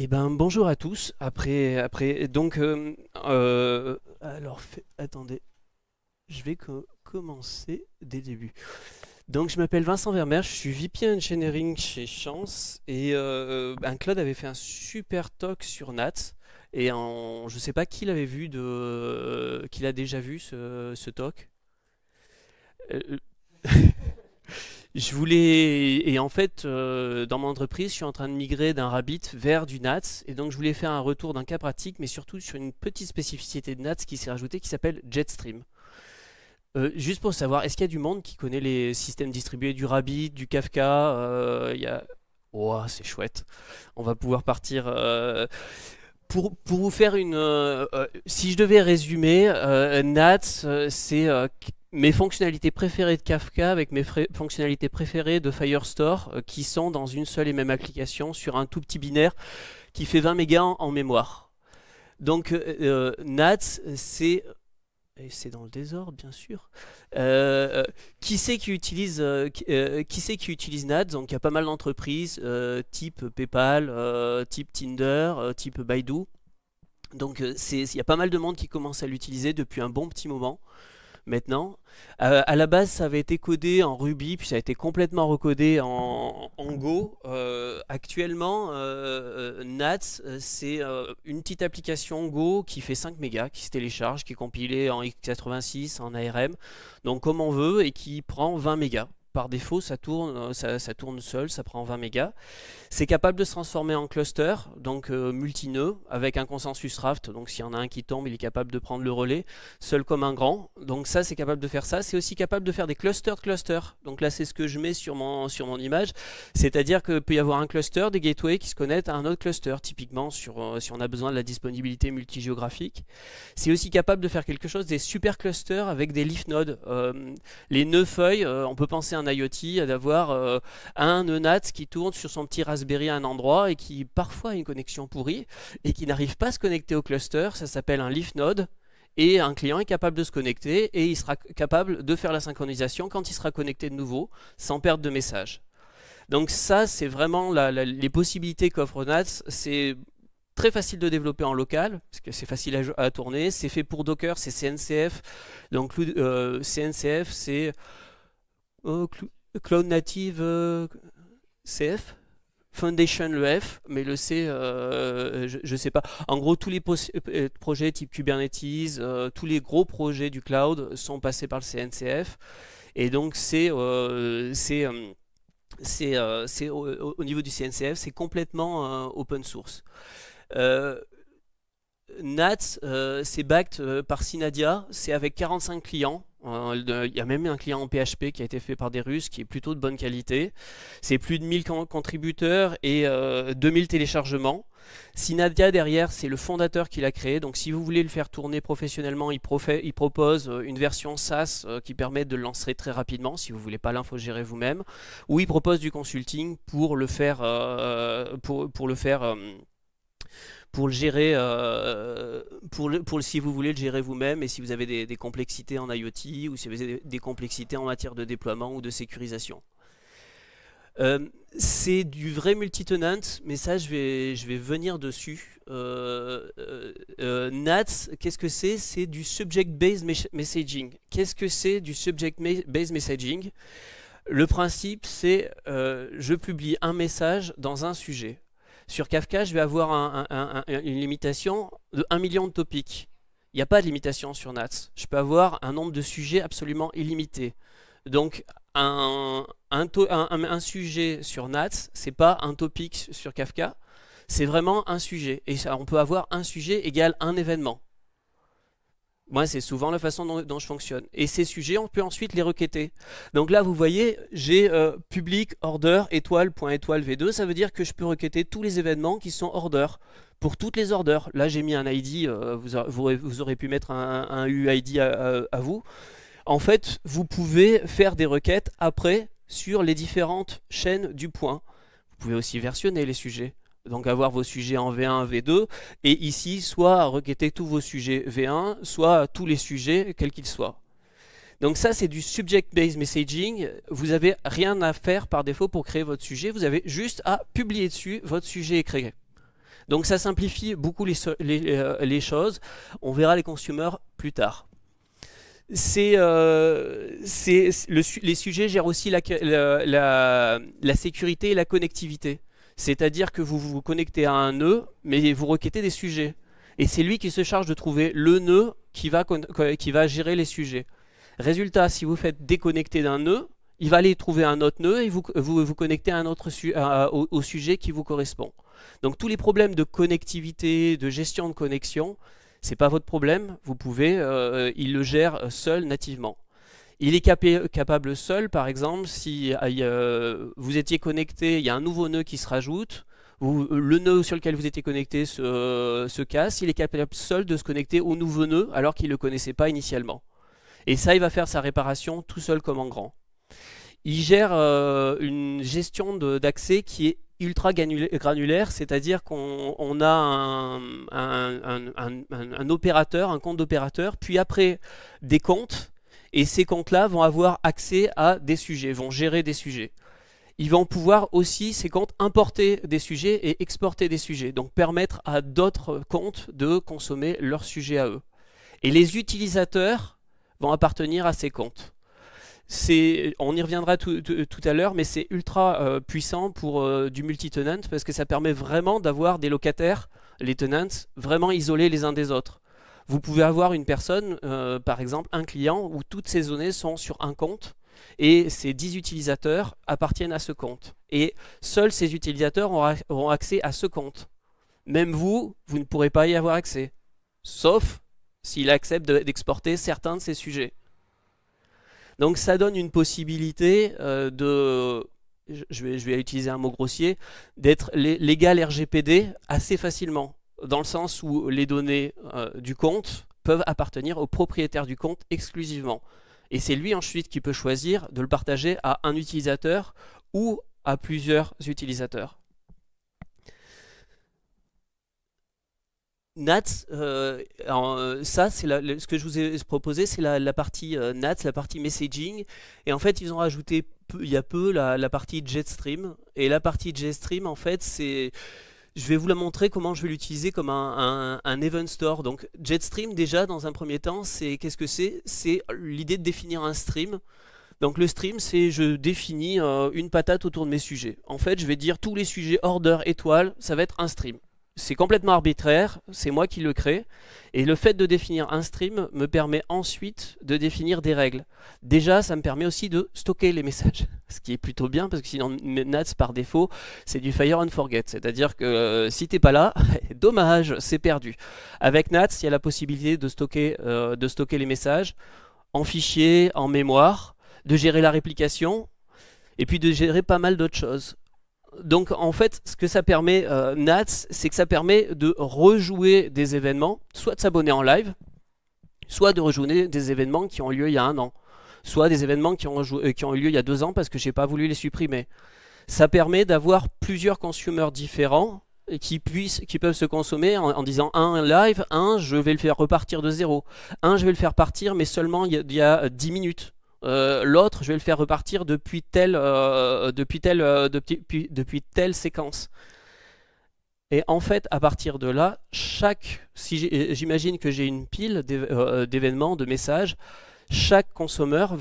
Eh ben bonjour à tous. Après, après donc, euh, euh, alors attendez, je vais commencer dès le début. Donc je m'appelle Vincent Vermeer, je suis VP Engineering chez Chance et euh, ben, Claude avait fait un super talk sur Nat et en, je sais pas qui l'avait vu de, qui l'a déjà vu ce, ce talk. Euh, je voulais et en fait euh, dans mon entreprise je suis en train de migrer d'un Rabbit vers du Nats et donc je voulais faire un retour d'un cas pratique mais surtout sur une petite spécificité de Nats qui s'est rajoutée qui s'appelle Jetstream. Euh, juste pour savoir, est-ce qu'il y a du monde qui connaît les systèmes distribués du Rabbit, du Kafka euh, y a... oh, c'est chouette. On va pouvoir partir. Pour, pour, vous faire une... si je devais résumer, Nats, c'est mes fonctionnalités préférées de Kafka avec mes fonctionnalités préférées de Firestore euh, qui sont dans une seule et même application sur un tout petit binaire qui fait 20 mégas en, mémoire. Donc euh, euh, NATS, c'est c'est dans le désordre bien sûr. qui c'est qui utilise qui, qui NATS Donc il y a pas mal d'entreprises type PayPal, type Tinder, type Baidu. Donc il y a pas mal de monde qui commence à l'utiliser depuis un bon petit moment maintenant. Euh, à la base, ça avait été codé en Ruby, puis ça a été complètement recodé en, Go. Euh, actuellement, euh, Nats, c'est une petite application Go qui fait 5 mégas, qui se télécharge, qui est compilée en x86, en ARM, donc comme on veut, et qui prend 20 mégas par défaut, ça tourne, euh, ça, tourne seul, ça prend 20 mégas. C'est capable de se transformer en cluster, donc euh, multi-nœuds, avec un consensus raft. Donc s'il y en a un qui tombe, il est capable de prendre le relais, seul comme un grand. Donc ça, c'est capable de faire ça. C'est aussi capable de faire des clusters de clusters. Donc là, c'est ce que je mets sur mon, sur mon image. C'est-à-dire que peut y avoir un cluster, des gateways qui se connectent à un autre cluster, typiquement sur, euh, si on a besoin de la disponibilité multigéographique. C'est aussi capable de faire quelque chose des super clusters avec des leaf nodes. les nœuds feuilles, on peut penser à un IoT, d'avoir euh, un NAT qui tourne sur son petit Raspberry à un endroit et qui parfois a une connexion pourrie et qui n'arrive pas à se connecter au cluster. Ça s'appelle un leaf node. Et un client est capable de se connecter et il sera capable de faire la synchronisation quand il sera connecté de nouveau sans perdre de message. Donc ça, c'est vraiment les possibilités qu'offre NATS. C'est très facile de développer en local, parce que c'est facile à, tourner. C'est fait pour Docker, c'est CNCF. Donc CNCF, euh, c'est euh, cloud Native euh, CF Foundation le F, mais le C, euh, je ne sais pas. En gros, tous les projets type Kubernetes, tous les gros projets du cloud sont passés par le CNCF. Et donc, c'est au, au, niveau du CNCF, c'est complètement open source. NATS, c'est backed par Synadia, c'est avec 45 clients. Il y a même un client en PHP qui a été fait par des Russes qui est plutôt de bonne qualité. C'est plus de 1000 contributeurs et 2000 euh, téléchargements. Nadia derrière, c'est le fondateur qui l'a créé. Donc si vous voulez le faire tourner professionnellement, il, il propose euh, une version SaaS euh, qui permet de le lancer très rapidement si vous ne voulez pas l'infogérer vous-même. Ou il propose du consulting pour le faire, pour le gérer, euh, pour, le, pour si vous voulez le gérer vous-même et si vous avez des, complexités en IoT ou si vous avez des, complexités en matière de déploiement ou de sécurisation. Euh, c'est du vrai multi-tenant, mais ça je vais, je vais venir dessus. Euh, NATS, qu'est-ce que c'est C'est du subject-based messaging. Qu'est-ce que c'est du subject-based messaging Le principe c'est je publie un message dans un sujet. Sur Kafka, je vais avoir une limitation de 1 million de topics. Il n'y a pas de limitation sur Nats. Je peux avoir un nombre de sujets absolument illimité. Donc un, sujet sur Nats, c'est pas un topic sur Kafka, c'est vraiment un sujet. Et on peut avoir un sujet égal un événement. Moi, c'est souvent la façon dont, je fonctionne. Et ces sujets, on peut ensuite les requêter. Donc là, vous voyez, j'ai euh, public order étoile point étoile v2. Ça veut dire que je peux requêter tous les événements qui sont order pour toutes les orders. Là, j'ai mis un ID. Euh, vous, vous, aurez pu mettre un, UID à vous. En fait, vous pouvez faire des requêtes après sur les différentes chaînes du point. Vous pouvez aussi versionner les sujets donc avoir vos sujets en V1, V2, et ici, soit requêter tous vos sujets V1, soit tous les sujets, quels qu'ils soient. Donc ça, c'est du subject-based messaging. Vous n'avez rien à faire par défaut pour créer votre sujet. Vous avez juste à publier dessus votre sujet est créé. Donc ça simplifie beaucoup les, euh, choses. On verra les consommateurs plus tard. C'est euh, les sujets gèrent aussi la sécurité et la connectivité. C'est-à-dire que vous vous connectez à un nœud, mais vous requêtez des sujets. Et c'est lui qui se charge de trouver le nœud qui va, qui va gérer les sujets. Résultat, si vous faites déconnecter d'un nœud, il va aller trouver un autre nœud et vous vous, vous connectez à un autre au, sujet qui vous correspond. Donc tous les problèmes de connectivité, de gestion de connexion, c'est pas votre problème, vous pouvez, euh, euh, il le gère euh, seul nativement. Il est capable seul, par exemple, si euh, vous étiez connecté, il y a un nouveau nœud qui se rajoute, ou euh, le nœud sur lequel vous étiez connecté euh, se, casse, il est capable seul de se connecter au nouveau nœud alors qu'il ne le connaissait pas initialement. Et ça, il va faire sa réparation tout seul comme en grand. Il gère une gestion d'accès qui est ultra granulaire, c'est-à-dire qu'on a un, opérateur, un compte d'opérateur, puis après des comptes, et ces comptes-là vont avoir accès à des sujets, vont gérer des sujets. Ils vont pouvoir aussi, ces comptes, importer des sujets et exporter des sujets, donc permettre à d'autres comptes de consommer leurs sujets à eux. Et les utilisateurs vont appartenir à ces comptes on y reviendra tout, à l'heure, mais c'est ultra euh, puissant pour euh, du multi-tenant parce que ça permet vraiment d'avoir des locataires, les tenants, vraiment isolés les uns des autres. Vous pouvez avoir une personne, euh, par exemple un client, où toutes ces données sont sur un compte et ces 10 utilisateurs appartiennent à ce compte. Et seuls ces utilisateurs auront accès à ce compte. Même vous, vous ne pourrez pas y avoir accès. Sauf s'il accepte d'exporter certains de ses sujets. Donc ça donne une possibilité euh, de, je vais, utiliser un mot grossier, d'être légal RGPD assez facilement dans le sens où les données euh, du compte peuvent appartenir au propriétaire du compte exclusivement. Et c'est lui ensuite qui peut choisir de le partager à un utilisateur ou à plusieurs utilisateurs. NAT, euh, euh, ça c'est ce que je vous ai proposé, c'est la, partie NAT, la partie messaging. Et en fait, ils ont rajouté il y a peu la, la partie JetStream. Et la partie JetStream, en fait, c'est je vais vous la montrer comment je vais l'utiliser comme un, event store. Donc JetStream déjà dans un premier temps, c'est qu'est-ce que c'est C'est l'idée de définir un stream. Donc le stream c'est je définis euh, une patate autour de mes sujets. En fait je vais dire tous les sujets order étoile, ça va être un stream c'est complètement arbitraire, c'est moi qui le crée. Et le fait de définir un stream me permet ensuite de définir des règles. Déjà, ça me permet aussi de stocker les messages, ce qui est plutôt bien parce que sinon Nats par défaut, c'est du fire and forget, c'est-à-dire que si euh, si t'es pas là, dommage, c'est perdu. Avec Nats, il y a la possibilité de stocker, euh, de stocker les messages en fichier, en mémoire, de gérer la réplication et puis de gérer pas mal d'autres choses donc en fait, ce que ça permet, euh, Nats, c'est que ça permet de rejouer des événements, soit de s'abonner en live, soit de rejouer des événements qui ont eu lieu il y a un an, soit des événements qui ont, euh, qui ont eu lieu il y a deux ans parce que je j'ai pas voulu les supprimer. Ça permet d'avoir plusieurs consommateurs différents qui, puissent, qui peuvent se consommer en, disant un live, un je vais le faire repartir de zéro, un je vais le faire partir mais seulement il y, a, il y a 10 minutes, euh, l'autre, je vais le faire repartir depuis telle, euh, depuis, telle, euh, depuis, telle séquence. Et en fait, à partir de là, chaque, si j'imagine que j'ai une pile d'événements, de messages, chaque consommateur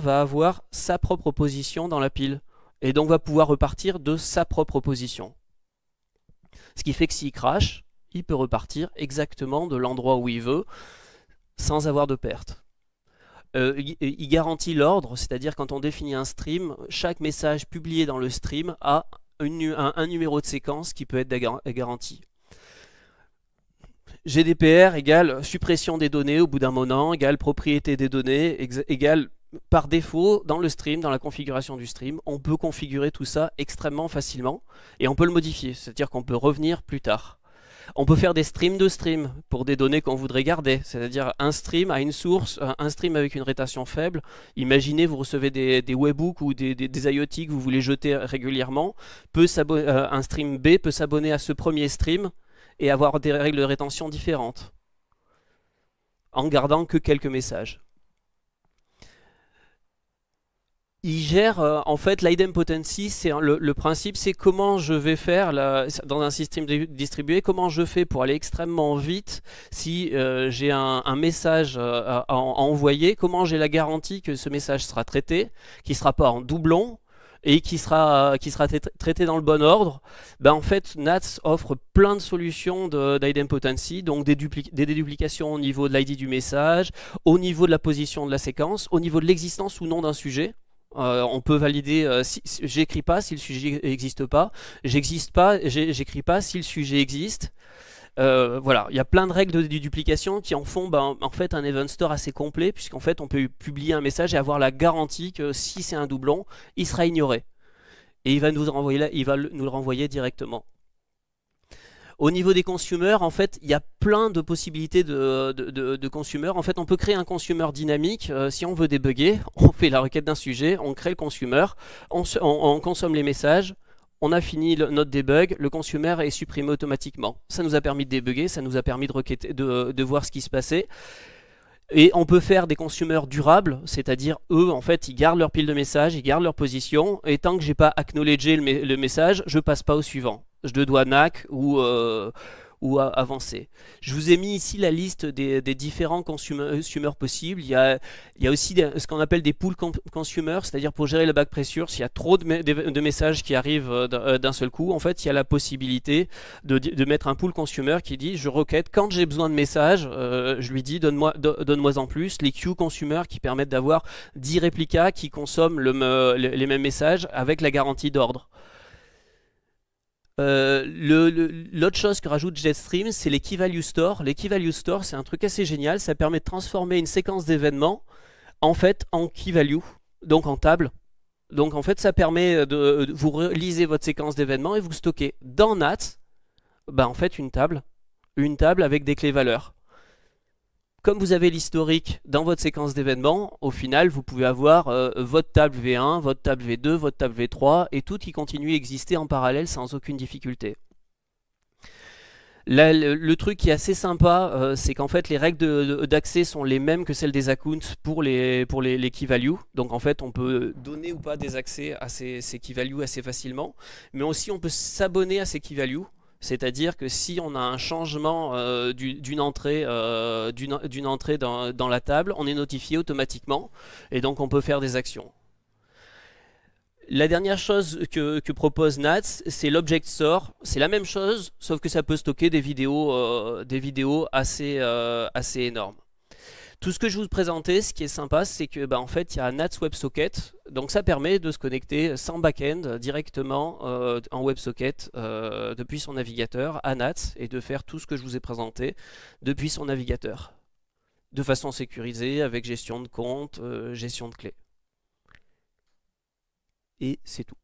va avoir sa propre position dans la pile. Et donc va pouvoir repartir de sa propre position. Ce qui fait que s'il crache, il peut repartir exactement de l'endroit où il veut, sans avoir de perte. Euh, il garantit l'ordre, c'est-à-dire quand on définit un stream, chaque message publié dans le stream a un, un, numéro de séquence qui peut être garanti. GDPR égale suppression des données au bout d'un moment, égale propriété des données, égale par défaut dans le stream, dans la configuration du stream, on peut configurer tout ça extrêmement facilement et on peut le modifier, c'est-à-dire qu'on peut revenir plus tard. On peut faire des streams de streams pour des données qu'on voudrait garder, c'est-à-dire un stream à une source, euh, un stream avec une rétention faible. Imaginez, vous recevez des, webhooks ou des, IoT que vous voulez jeter régulièrement. Peut euh, un stream B peut s'abonner à ce premier stream et avoir des règles de rétention différentes en gardant que quelques messages. il gère euh, en fait l'idempotency. C'est le, principe, c'est comment je vais faire dans un système distribué, comment je fais pour aller extrêmement vite si euh, j'ai un, message euh, à, envoyer, comment j'ai la garantie que ce message sera traité, qu'il ne sera pas en doublon et qui sera, qui sera traité dans le bon ordre, ben, en fait NATS offre plein de solutions d'idempotency, donc des, des, déduplications au niveau de l'ID du message, au niveau de la position de la séquence, au niveau de l'existence ou non d'un sujet. Euh, on peut valider euh, si, j'écris pas si le sujet n'existe pas, j'existe pas, j'écris pas si le sujet existe. Euh, voilà, il y a plein de règles de, duplication qui en font ben, en fait un event store assez complet puisqu'en fait on peut publier un message et avoir la garantie que si c'est un doublon, il sera ignoré et il va nous renvoyer il va nous le renvoyer directement. Au niveau des consumers, en fait, il y a plein de possibilités de, de, En fait, on peut créer un consumer dynamique. Euh, si on veut débugger, on fait la requête d'un sujet, on crée le consumer, on, consomme les messages, on a fini notre debug, le consumer est supprimé automatiquement. Ça nous a permis de débugger, ça nous a permis de voir ce qui se passait. Et on peut faire des consommateurs durables, c'est-à-dire eux, en fait, ils gardent leur pile de messages, ils gardent leur position, et tant que j'ai pas acknowledgé le, message, je passe pas au suivant. Je dois NAC ou... Euh, ou avancer. Je vous ai mis ici la liste des, différents consumers, euh, possibles. Il y a, il y aussi ce qu'on appelle des pools consumers, c'est-à-dire pour gérer la back pressure, s'il y a trop de, de messages qui arrivent euh, euh, d'un seul coup, en fait, il y a la possibilité de, mettre un pool consumer qui dit je requête quand j'ai besoin de messages, je lui dis donne-moi donne-moi en plus. Les queue consumers qui permettent d'avoir 10 réplicas qui consomment les mêmes messages avec la garantie d'ordre. Euh, l'autre chose que rajoute Jetstream, c'est les Store. Les Store, c'est un truc assez génial. Ça permet de transformer une séquence d'événements en fait en Key Value, donc en table. Donc en fait, ça permet euh, euh, de, vous relisez votre séquence d'événements et vous stockez dans Nat, bah, en fait une table, une table avec des clés valeurs comme vous avez l'historique dans votre séquence d'événements, au final, vous pouvez avoir euh, votre table V1, votre table V2, votre table V3, et tout qui continue à exister en parallèle sans aucune difficulté. le, truc qui est assez sympa, euh, c'est qu'en fait, les règles d'accès sont les mêmes que celles des accounts pour les, pour key values. Donc en fait, on peut donner ou pas des accès à ces, ces key values assez facilement. Mais aussi, on peut s'abonner à ces key values. C'est-à-dire que si on a un changement euh, d'une entrée, euh, dans, la table, on est notifié automatiquement et donc on peut faire des actions. La dernière chose que, propose Nats, c'est l'object store. C'est la même chose, sauf que ça peut stocker des vidéos, euh, des vidéos assez, assez énormes. Tout ce que je vous présenté, ce qui est sympa, c'est que bah, en fait il y a Nats WebSocket, donc ça permet de se connecter sans back-end directement euh, en WebSocket euh, depuis son navigateur à Nats et de faire tout ce que je vous ai présenté depuis son navigateur, de façon sécurisée avec gestion de compte, euh, gestion de clés. Et c'est tout.